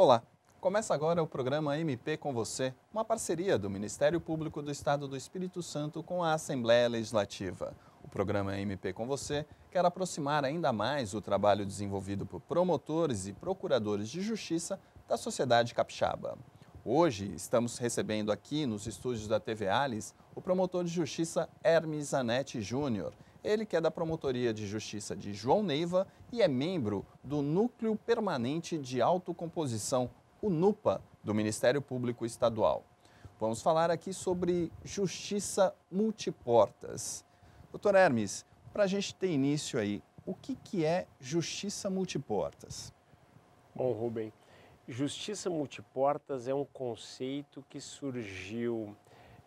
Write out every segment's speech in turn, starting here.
Olá, começa agora o programa MP com Você, uma parceria do Ministério Público do Estado do Espírito Santo com a Assembleia Legislativa. O programa MP com Você quer aproximar ainda mais o trabalho desenvolvido por promotores e procuradores de justiça da sociedade capixaba. Hoje estamos recebendo aqui nos estúdios da TV Alice o promotor de justiça Hermes Anete Júnior ele que é da Promotoria de Justiça de João Neiva e é membro do Núcleo Permanente de Autocomposição, o NUPA, do Ministério Público Estadual. Vamos falar aqui sobre justiça multiportas. Doutor Hermes, para a gente ter início aí, o que, que é justiça multiportas? Bom, Rubem, justiça multiportas é um conceito que surgiu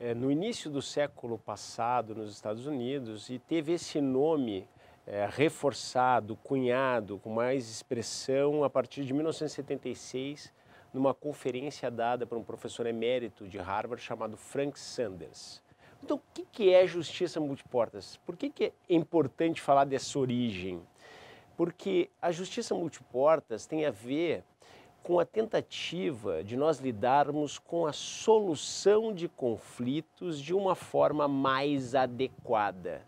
é, no início do século passado nos Estados Unidos e teve esse nome é, reforçado, cunhado, com mais expressão a partir de 1976, numa conferência dada por um professor emérito de Harvard chamado Frank Sanders. Então, o que é justiça multiportas? Por que é importante falar dessa origem? Porque a justiça multiportas tem a ver com a tentativa de nós lidarmos com a solução de conflitos de uma forma mais adequada.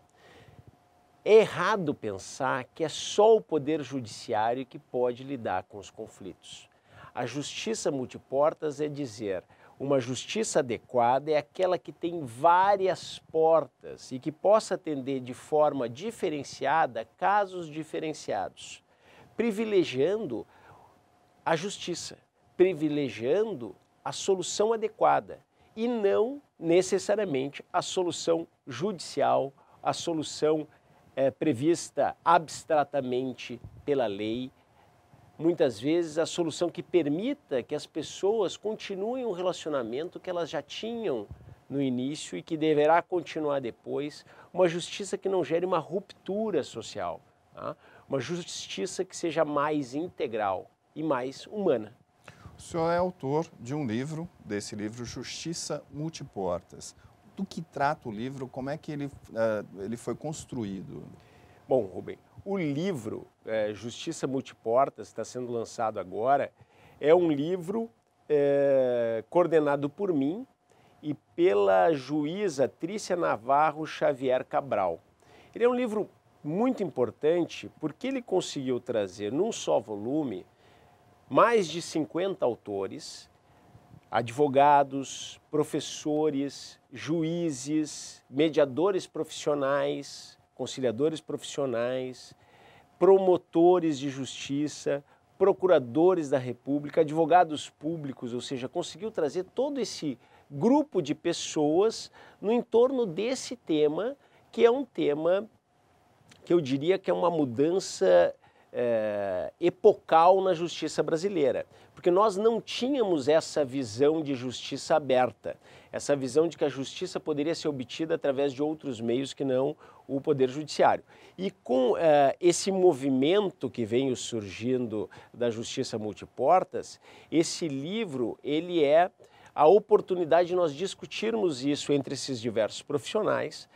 É errado pensar que é só o poder judiciário que pode lidar com os conflitos. A justiça multiportas é dizer, uma justiça adequada é aquela que tem várias portas e que possa atender de forma diferenciada casos diferenciados, privilegiando a justiça, privilegiando a solução adequada e não necessariamente a solução judicial, a solução é, prevista abstratamente pela lei, muitas vezes a solução que permita que as pessoas continuem o um relacionamento que elas já tinham no início e que deverá continuar depois, uma justiça que não gere uma ruptura social, tá? uma justiça que seja mais integral e mais humana. O senhor é autor de um livro, desse livro Justiça Multiportas. Do que trata o livro? Como é que ele, uh, ele foi construído? Bom, Rubem, o livro é, Justiça Multiportas, está sendo lançado agora, é um livro é, coordenado por mim e pela juíza Trícia Navarro Xavier Cabral. Ele é um livro muito importante porque ele conseguiu trazer num só volume mais de 50 autores, advogados, professores, juízes, mediadores profissionais, conciliadores profissionais, promotores de justiça, procuradores da República, advogados públicos, ou seja, conseguiu trazer todo esse grupo de pessoas no entorno desse tema, que é um tema que eu diria que é uma mudança é, epocal na justiça brasileira, porque nós não tínhamos essa visão de justiça aberta, essa visão de que a justiça poderia ser obtida através de outros meios que não o Poder Judiciário. E com é, esse movimento que vem surgindo da justiça multiportas, esse livro ele é a oportunidade de nós discutirmos isso entre esses diversos profissionais,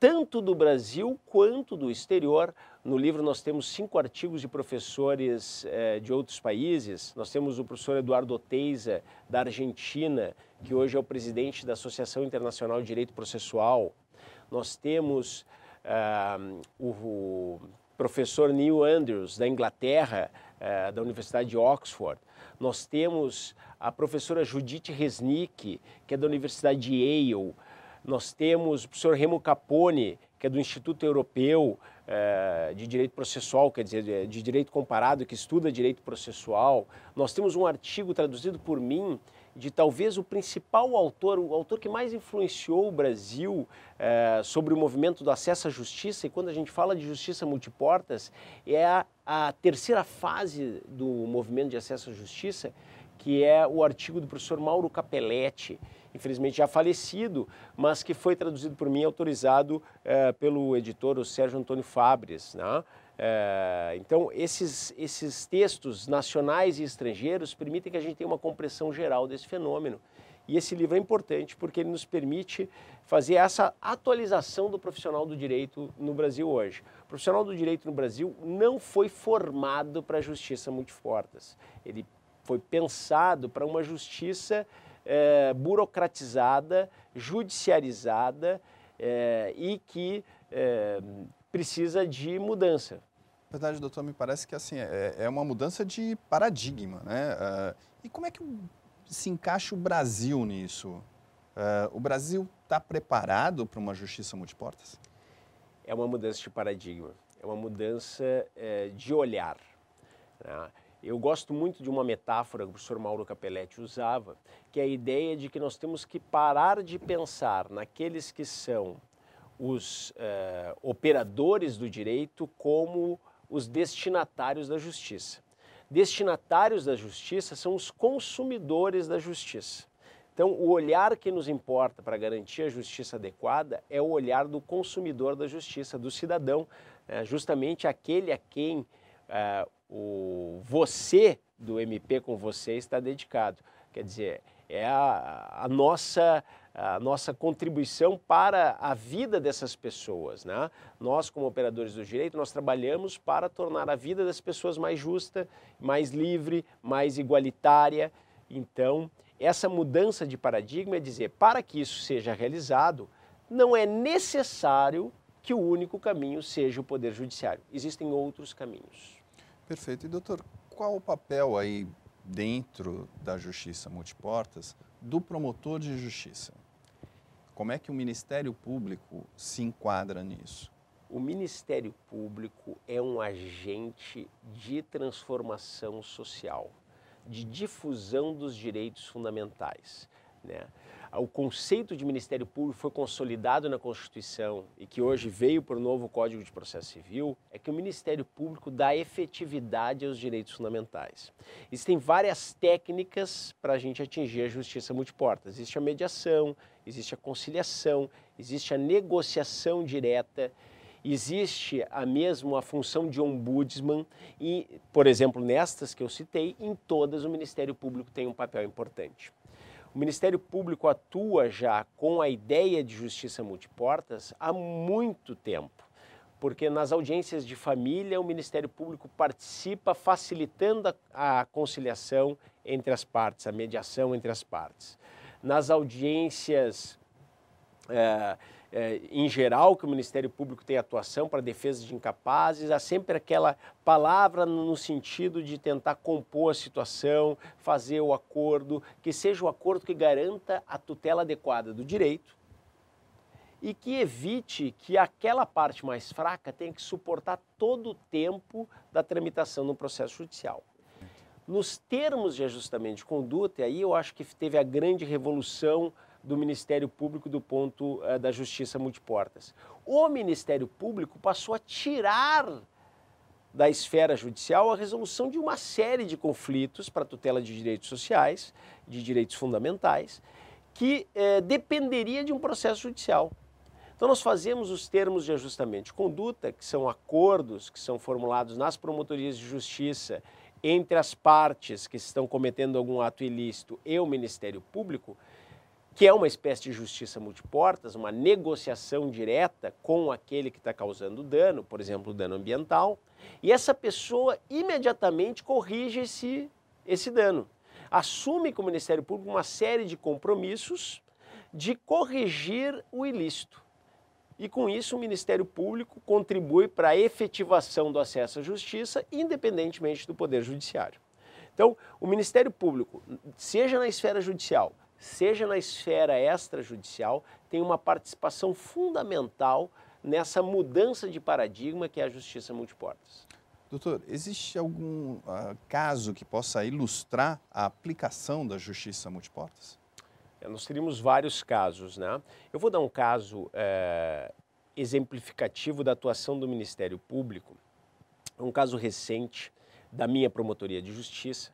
tanto do Brasil quanto do exterior, no livro nós temos cinco artigos de professores eh, de outros países. Nós temos o professor Eduardo Oteiza, da Argentina, que hoje é o presidente da Associação Internacional de Direito Processual. Nós temos ah, o professor Neil Andrews, da Inglaterra, eh, da Universidade de Oxford. Nós temos a professora Judith Resnick, que é da Universidade de Yale. Nós temos o professor Remo Capone, que é do Instituto Europeu é, de Direito Processual, quer dizer, de Direito Comparado, que estuda direito processual. Nós temos um artigo traduzido por mim de talvez o principal autor, o autor que mais influenciou o Brasil é, sobre o movimento do acesso à justiça. E quando a gente fala de justiça multiportas, é a, a terceira fase do movimento de acesso à justiça, que é o artigo do professor Mauro Capelletti, infelizmente já falecido, mas que foi traduzido por mim e autorizado eh, pelo editor o Sérgio Antônio Fabres. Né? Eh, então, esses, esses textos nacionais e estrangeiros permitem que a gente tenha uma compreensão geral desse fenômeno. E esse livro é importante porque ele nos permite fazer essa atualização do profissional do direito no Brasil hoje. O profissional do direito no Brasil não foi formado para a justiça multiportas. Ele foi pensado para uma justiça é, burocratizada, judiciarizada é, e que é, precisa de mudança. Na verdade, doutor, me parece que assim é, é uma mudança de paradigma, né? É, e como é que se encaixa o Brasil nisso? É, o Brasil está preparado para uma justiça multiportas? É uma mudança de paradigma, é uma mudança de olhar. Né? Eu gosto muito de uma metáfora que o professor Mauro Capelletti usava, que é a ideia de que nós temos que parar de pensar naqueles que são os eh, operadores do direito como os destinatários da justiça. Destinatários da justiça são os consumidores da justiça. Então, o olhar que nos importa para garantir a justiça adequada é o olhar do consumidor da justiça, do cidadão, né, justamente aquele a quem eh, o você do MP com você está dedicado. Quer dizer, é a, a nossa a nossa contribuição para a vida dessas pessoas. Né? Nós, como operadores do direito, nós trabalhamos para tornar a vida das pessoas mais justa, mais livre, mais igualitária. Então, essa mudança de paradigma é dizer, para que isso seja realizado, não é necessário que o único caminho seja o poder judiciário. Existem outros caminhos. Perfeito. E doutor, qual o papel aí dentro da justiça multiportas do promotor de justiça? Como é que o Ministério Público se enquadra nisso? O Ministério Público é um agente de transformação social, de difusão dos direitos fundamentais. Né? o conceito de Ministério Público foi consolidado na Constituição e que hoje veio para o novo Código de Processo Civil, é que o Ministério Público dá efetividade aos direitos fundamentais. Existem várias técnicas para a gente atingir a justiça multiporta. Existe a mediação, existe a conciliação, existe a negociação direta, existe a mesmo a função de ombudsman e, por exemplo, nestas que eu citei, em todas o Ministério Público tem um papel importante. O Ministério Público atua já com a ideia de justiça multiportas há muito tempo, porque nas audiências de família o Ministério Público participa facilitando a, conciliação entre as partes, a mediação entre as partes. Nas audiências. É, é, em geral, que o Ministério Público tem atuação para defesa de incapazes, há sempre aquela palavra no sentido de tentar compor a situação, fazer o acordo, que seja o acordo que garanta a tutela adequada do direito e que evite que aquela parte mais fraca tenha que suportar todo o tempo da tramitação no processo judicial. Nos termos de ajustamento de conduta, e aí eu acho que teve a grande revolução do Ministério Público do ponto uh, da Justiça Multiportas. O Ministério Público passou a tirar da esfera judicial a resolução de uma série de conflitos para tutela de direitos sociais, de direitos fundamentais, que eh, dependeria de um processo judicial. Então, nós fazemos os termos de ajustamento de conduta, que são acordos que são formulados nas promotorias de justiça entre as partes que estão cometendo algum ato ilícito e o Ministério Público, que é uma espécie de justiça multiportas, uma negociação direta com aquele que está causando dano, por exemplo, dano ambiental, e essa pessoa imediatamente corrige esse, esse dano. Assume com o Ministério Público uma série de compromissos de corrigir o ilícito. E com isso, o Ministério Público contribui para a efetivação do acesso à justiça, independentemente do Poder Judiciário. Então, o Ministério Público, seja na esfera judicial, seja na esfera extrajudicial, tem uma participação fundamental nessa mudança de paradigma que é a justiça multiportas. Doutor, existe algum uh, caso que possa ilustrar a aplicação da justiça multiportas? É, nós teríamos vários casos, né? Eu vou dar um caso é, exemplificativo da atuação do Ministério Público, é um caso recente da minha promotoria de justiça,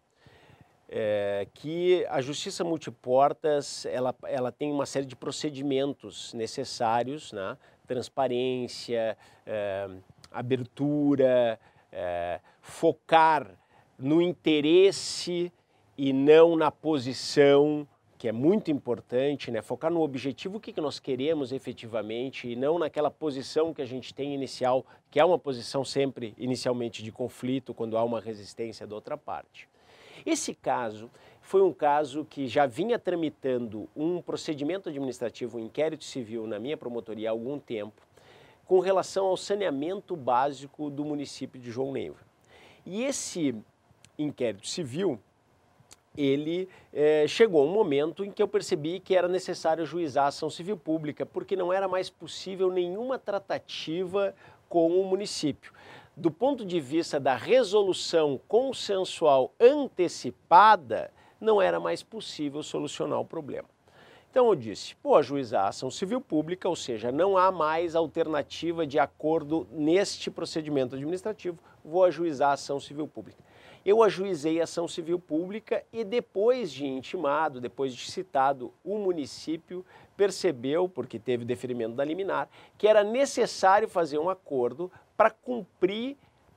é, que a justiça multiportas ela, ela tem uma série de procedimentos necessários, né? transparência, é, abertura, é, focar no interesse e não na posição, que é muito importante, né? focar no objetivo, o que, que nós queremos efetivamente, e não naquela posição que a gente tem inicial, que é uma posição sempre inicialmente de conflito, quando há uma resistência da outra parte. Esse caso foi um caso que já vinha tramitando um procedimento administrativo, um inquérito civil na minha promotoria há algum tempo, com relação ao saneamento básico do município de João Neiva. E esse inquérito civil, ele eh, chegou um momento em que eu percebi que era necessário juizar a ação civil pública, porque não era mais possível nenhuma tratativa com o município do ponto de vista da resolução consensual antecipada, não era mais possível solucionar o problema. Então eu disse, pô, ajuizar a ação civil pública, ou seja, não há mais alternativa de acordo neste procedimento administrativo, vou ajuizar a ação civil pública. Eu ajuizei a ação civil pública e depois de intimado, depois de citado, o município percebeu, porque teve deferimento da liminar, que era necessário fazer um acordo para cumprir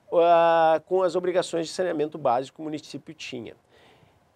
uh, com as obrigações de saneamento básico que o município tinha.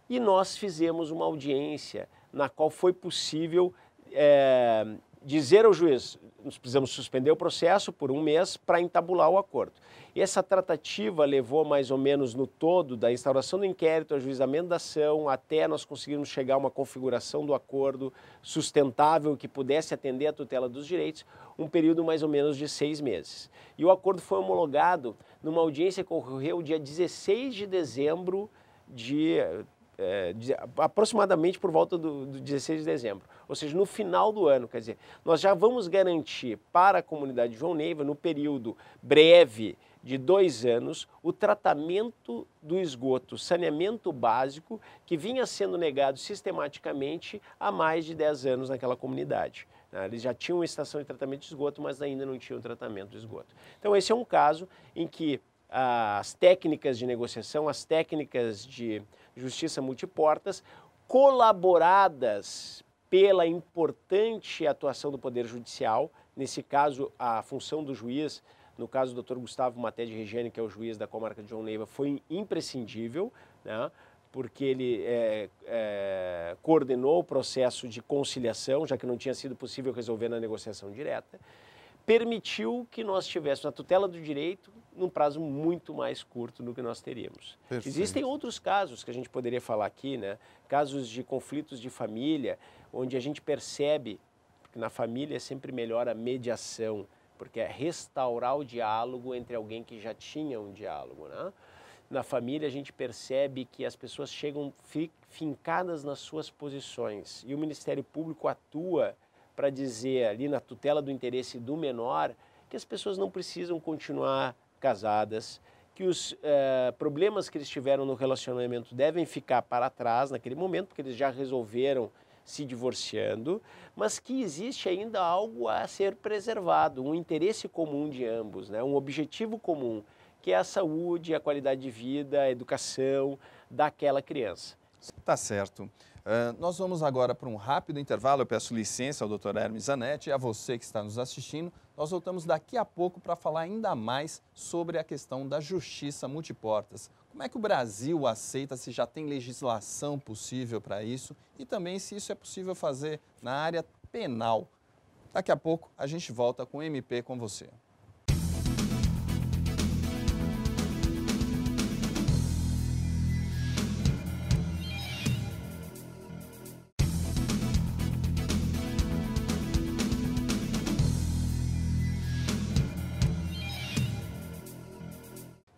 E nós fizemos uma audiência na qual foi possível é, dizer ao juiz: nós precisamos suspender o processo por um mês para entabular o acordo. Essa tratativa levou mais ou menos no todo da instauração do inquérito, ajuizamento da ação, até nós conseguirmos chegar a uma configuração do acordo sustentável que pudesse atender à tutela dos direitos, um período mais ou menos de seis meses. E o acordo foi homologado numa audiência que ocorreu dia 16 de dezembro de é, aproximadamente por volta do, do 16 de dezembro, ou seja, no final do ano. Quer dizer, nós já vamos garantir para a comunidade João Neiva, no período breve de dois anos, o tratamento do esgoto, saneamento básico, que vinha sendo negado sistematicamente há mais de 10 anos naquela comunidade. Ah, eles já tinham uma estação de tratamento de esgoto, mas ainda não tinham tratamento de esgoto. Então, esse é um caso em que ah, as técnicas de negociação, as técnicas de Justiça Multiportas, colaboradas pela importante atuação do Poder Judicial, nesse caso, a função do juiz no caso do Dr. Gustavo Maté de Regiane, que é o juiz da comarca de João Neiva, foi imprescindível, né? porque ele é, é, coordenou o processo de conciliação, já que não tinha sido possível resolver na negociação direta, permitiu que nós tivéssemos a tutela do direito num prazo muito mais curto do que nós teríamos. Perfeito. Existem outros casos que a gente poderia falar aqui, né? casos de conflitos de família, onde a gente percebe que na família é sempre melhor a mediação, porque é restaurar o diálogo entre alguém que já tinha um diálogo. Né? Na família a gente percebe que as pessoas chegam fincadas nas suas posições e o Ministério Público atua para dizer ali na tutela do interesse do menor que as pessoas não precisam continuar casadas, que os eh, problemas que eles tiveram no relacionamento devem ficar para trás naquele momento, porque eles já resolveram se divorciando, mas que existe ainda algo a ser preservado, um interesse comum de ambos, né? um objetivo comum, que é a saúde, a qualidade de vida, a educação daquela criança. Tá certo. Uh, nós vamos agora para um rápido intervalo. Eu peço licença ao Dr. Hermes Zanetti e a você que está nos assistindo nós voltamos daqui a pouco para falar ainda mais sobre a questão da justiça multiportas. Como é que o Brasil aceita se já tem legislação possível para isso e também se isso é possível fazer na área penal? Daqui a pouco a gente volta com o MP com você.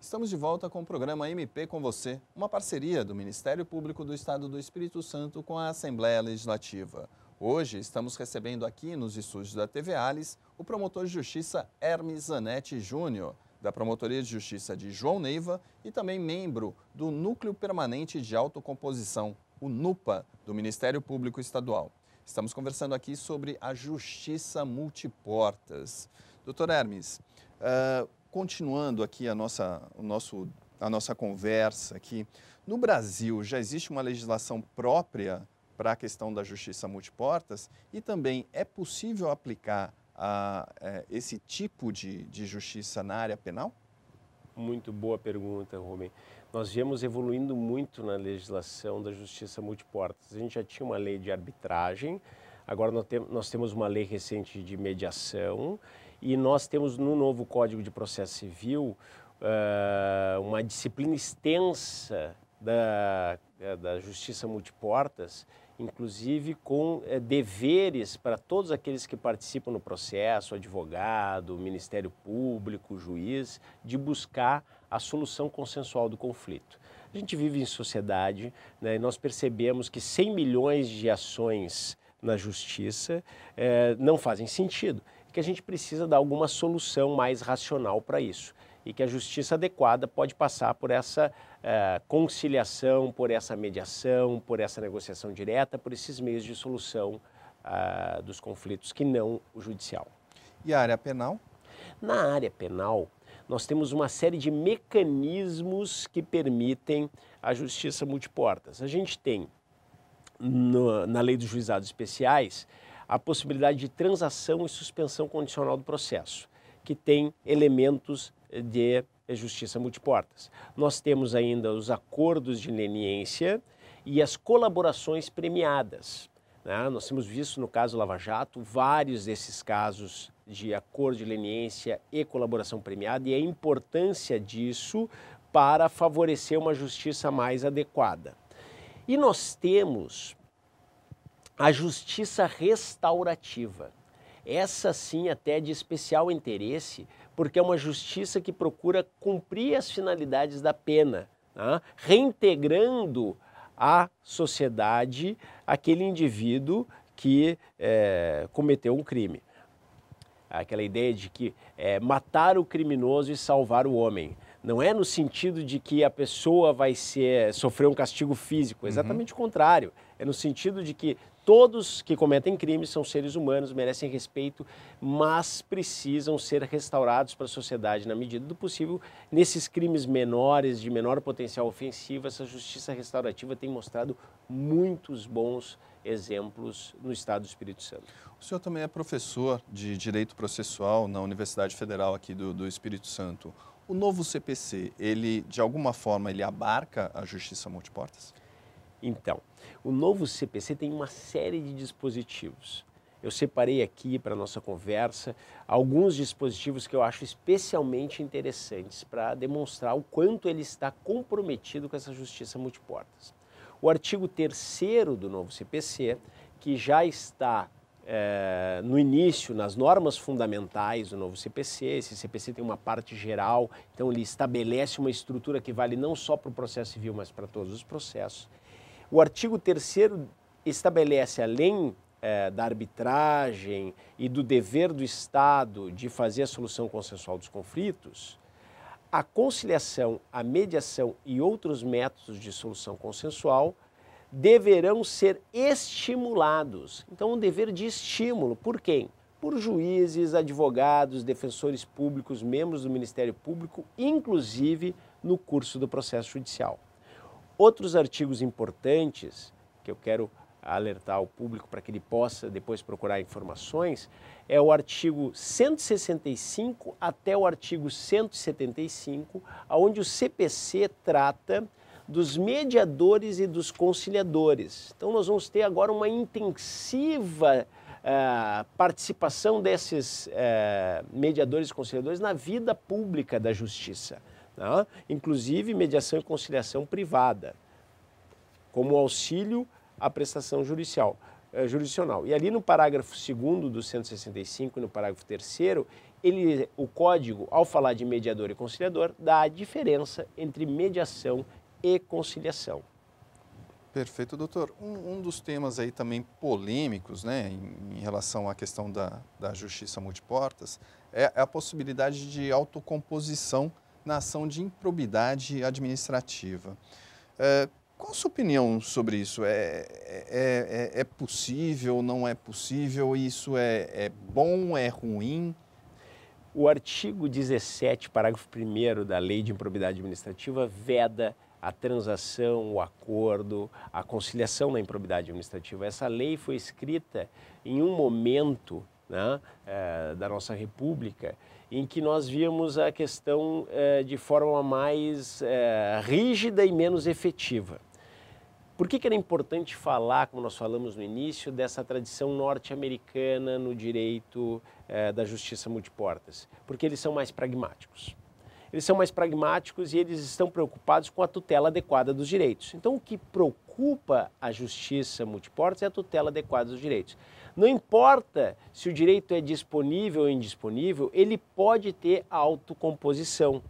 Estamos de volta com o programa MP com Você, uma parceria do Ministério Público do Estado do Espírito Santo com a Assembleia Legislativa. Hoje estamos recebendo aqui nos estúdios da TV Alice o promotor de justiça Hermes Zanetti Júnior, da Promotoria de Justiça de João Neiva e também membro do Núcleo Permanente de Autocomposição, o NUPA, do Ministério Público Estadual. Estamos conversando aqui sobre a justiça multiportas. Doutor Hermes, uh, continuando aqui a nossa, o nosso, a nossa conversa aqui, no Brasil já existe uma legislação própria para a questão da justiça multiportas e também é possível aplicar a, a é, esse tipo de, de justiça na área penal? Muito boa pergunta, Rubem. Nós viemos evoluindo muito na legislação da justiça multiportas. A gente já tinha uma lei de arbitragem, agora nós temos uma lei recente de mediação e nós temos no novo Código de Processo Civil uh, uma disciplina extensa da, eh, da Justiça Multiportas, inclusive com eh, deveres para todos aqueles que participam no processo, advogado, Ministério Público, juiz, de buscar a solução consensual do conflito. A gente vive em sociedade né, e nós percebemos que 100 milhões de ações na justiça não fazem sentido que a gente precisa dar alguma solução mais racional para isso e que a justiça adequada pode passar por essa eh, conciliação, por essa mediação, por essa negociação direta, por esses meios de solução ah, dos conflitos que não o judicial. E a área penal? Na área penal, nós temos uma série de mecanismos que permitem a justiça multiportas. A gente tem, no, na lei dos juizados especiais, a possibilidade de transação e suspensão condicional do processo, que tem elementos eh, de eh, justiça multiportas. Nós temos ainda os acordos de leniência e as colaborações premiadas. Né? Nós temos visto, no caso Lava Jato, vários desses casos de acordo de leniência e colaboração premiada e a importância disso para favorecer uma justiça mais adequada. E nós temos a justiça restaurativa. Essa sim até é de especial interesse, porque é uma justiça que procura cumprir as finalidades da pena, né? reintegrando à sociedade aquele indivíduo que é, cometeu um crime. Aquela ideia de que é, matar o criminoso e salvar o homem. Não é no sentido de que a pessoa vai ser, sofrer um castigo físico, é uhum. exatamente uhum. o contrário. É no sentido de que Todos que cometem crimes são seres humanos, merecem respeito, mas precisam ser restaurados para a sociedade na medida do possível. Nesses crimes menores, de menor potencial ofensivo, essa justiça restaurativa tem mostrado muitos bons exemplos no estado do Espírito Santo. O senhor também é professor de Direito Processual na Universidade Federal aqui do, do Espírito Santo. O novo CPC, ele de alguma forma ele abarca a justiça multiportas? Então, o novo CPC tem uma série de dispositivos. Eu separei aqui para nossa conversa alguns dispositivos que eu acho especialmente interessantes para demonstrar o quanto ele está comprometido com essa justiça multiportas. O artigo 3 do novo CPC, que já está é, no início, nas normas fundamentais do novo CPC, esse CPC tem uma parte geral, então ele estabelece uma estrutura que vale não só para o processo civil, mas para todos os processos. O artigo 3 estabelece, além é, da arbitragem e do dever do Estado de fazer a solução consensual dos conflitos, a conciliação, a mediação e outros métodos de solução consensual deverão ser estimulados. Então, um dever de estímulo por quem? Por juízes, advogados, defensores públicos, membros do Ministério Público, inclusive no curso do processo judicial. Outros artigos importantes que eu quero alertar o público para que ele possa depois procurar informações é o artigo 165 até o artigo 175, onde o CPC trata dos mediadores e dos conciliadores. Então nós vamos ter agora uma intensiva uh, participação desses uh, mediadores e conciliadores na vida pública da justiça. Tá? inclusive mediação e conciliação privada, como auxílio à prestação judicial, eh, jurisdicional. E ali no parágrafo 2 do 165 e no parágrafo 3 ele, o código, ao falar de mediador e conciliador, dá a diferença entre mediação e conciliação. Perfeito, doutor. Um, um, dos temas aí também polêmicos, né, em, em relação à questão da, da justiça multiportas, é, é a possibilidade de autocomposição na ação de improbidade administrativa. É, qual a sua opinião sobre isso? É, é, é, é possível, não é possível? Isso é, é bom, é ruim? O artigo 17, parágrafo 1 da Lei de Improbidade Administrativa veda a transação, o acordo, a conciliação na improbidade administrativa. Essa lei foi escrita em um momento né, é, da nossa República em que nós víamos a questão eh, de forma mais eh, rígida e menos efetiva. Por que, que era importante falar, como nós falamos no início, dessa tradição norte-americana no direito eh, da justiça multiportas? Porque eles são mais pragmáticos eles são mais pragmáticos e eles estão preocupados com a tutela adequada dos direitos. Então, o que preocupa a justiça multiportas é a tutela adequada dos direitos. Não importa se o direito é disponível ou indisponível, ele pode ter autocomposição.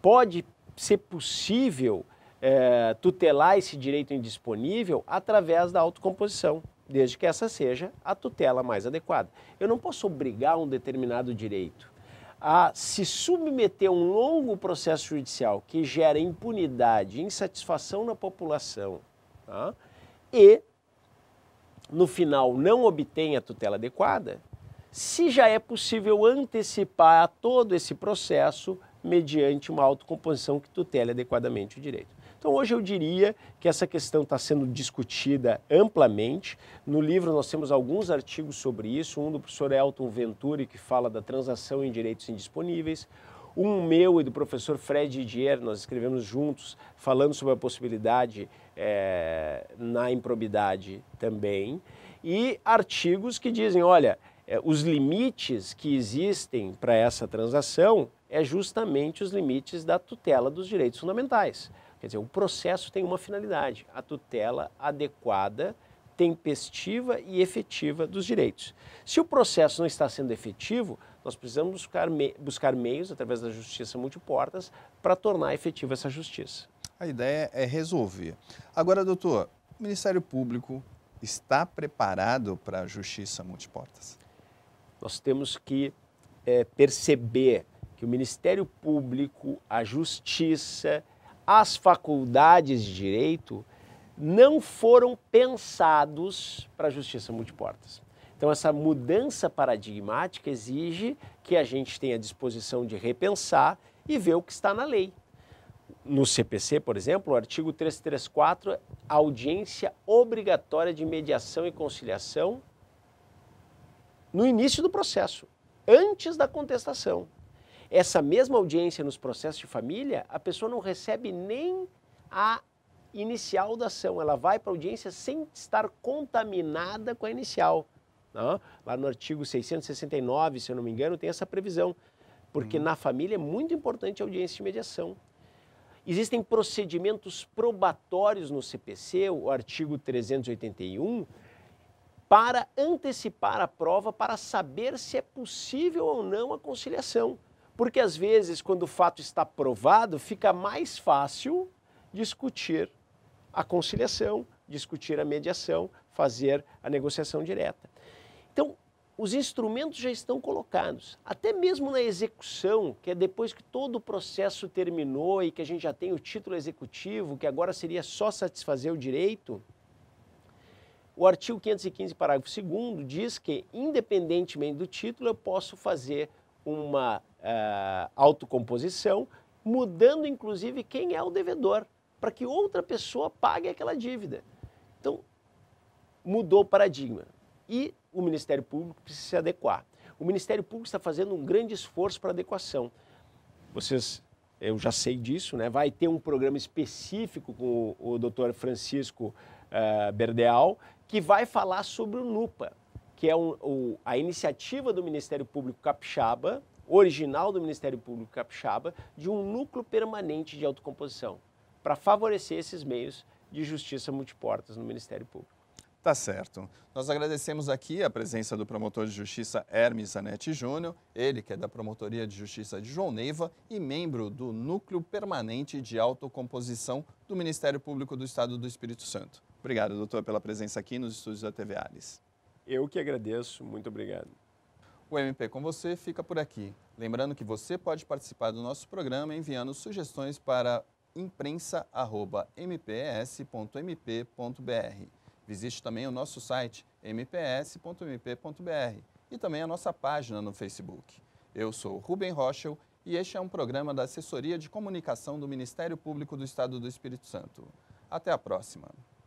Pode ser possível é, tutelar esse direito indisponível através da autocomposição, desde que essa seja a tutela mais adequada. Eu não posso obrigar um determinado direito a se submeter a um longo processo judicial que gera impunidade, insatisfação na população, tá? e no final não obtém a tutela adequada, se já é possível antecipar todo esse processo mediante uma autocomposição que tutele adequadamente o direito. Então, hoje eu diria que essa questão está sendo discutida amplamente. No livro, nós temos alguns artigos sobre isso. Um do professor Elton Venturi, que fala da transação em direitos indisponíveis. Um meu e do professor Fred Dier, nós escrevemos juntos, falando sobre a possibilidade é, na improbidade também. E artigos que dizem: olha, eh, os limites que existem para essa transação é justamente os limites da tutela dos direitos fundamentais. Quer dizer, o processo tem uma finalidade, a tutela adequada, tempestiva e efetiva dos direitos. Se o processo não está sendo efetivo, nós precisamos buscar, me buscar meios, através da justiça multiportas, para tornar efetiva essa justiça. A ideia é resolver. Agora, doutor, o Ministério Público está preparado para a justiça multiportas? Nós temos que é, perceber que o Ministério Público, a justiça, as faculdades de direito não foram pensados para a justiça multiportas. Então, essa mudança paradigmática exige que a gente tenha disposição de repensar e ver o que está na lei. No CPC, por exemplo, o artigo 334, audiência obrigatória de mediação e conciliação no início do processo, antes da contestação. Essa mesma audiência nos processos de família, a pessoa não recebe nem a inicial da ação, ela vai para a audiência sem estar contaminada com a inicial. Né? Lá no artigo 669, se eu não me engano, tem essa previsão, porque hum. na família é muito importante a audiência de mediação. Existem procedimentos probatórios no CPC, o artigo 381, para antecipar a prova para saber se é possível ou não a conciliação. Porque às vezes, quando o fato está provado, fica mais fácil discutir a conciliação, discutir a mediação, fazer a negociação direta. Então, os instrumentos já estão colocados. Até mesmo na execução, que é depois que todo o processo terminou e que a gente já tem o título executivo, que agora seria só satisfazer o direito, o artigo 515, parágrafo 2 diz que, independentemente do título, eu posso fazer uma uh, autocomposição, mudando inclusive quem é o devedor, para que outra pessoa pague aquela dívida. Então, mudou o paradigma. E o Ministério Público precisa se adequar. O Ministério Público está fazendo um grande esforço para adequação. Vocês, eu já sei disso, né? vai ter um programa específico com o, o doutor Francisco uh, Berdeal, que vai falar sobre o NUPA, que é um, o, a iniciativa do Ministério Público Capixaba, original do Ministério Público Capixaba, de um núcleo permanente de autocomposição, para favorecer esses meios de justiça multiportas no Ministério Público. Tá certo. Nós agradecemos aqui a presença do promotor de justiça Hermes Anete Júnior, ele que é da Promotoria de Justiça de João Neiva e membro do Núcleo Permanente de Autocomposição do Ministério Público do Estado do Espírito Santo. Obrigado, doutor, pela presença aqui nos estúdios da TV Ares. Eu que agradeço, muito obrigado. O MP com você fica por aqui. Lembrando que você pode participar do nosso programa enviando sugestões para imprensa@mps.mp.br. Visite também o nosso site mps.mp.br e também a nossa página no Facebook. Eu sou Ruben Rochel e este é um programa da Assessoria de Comunicação do Ministério Público do Estado do Espírito Santo. Até a próxima!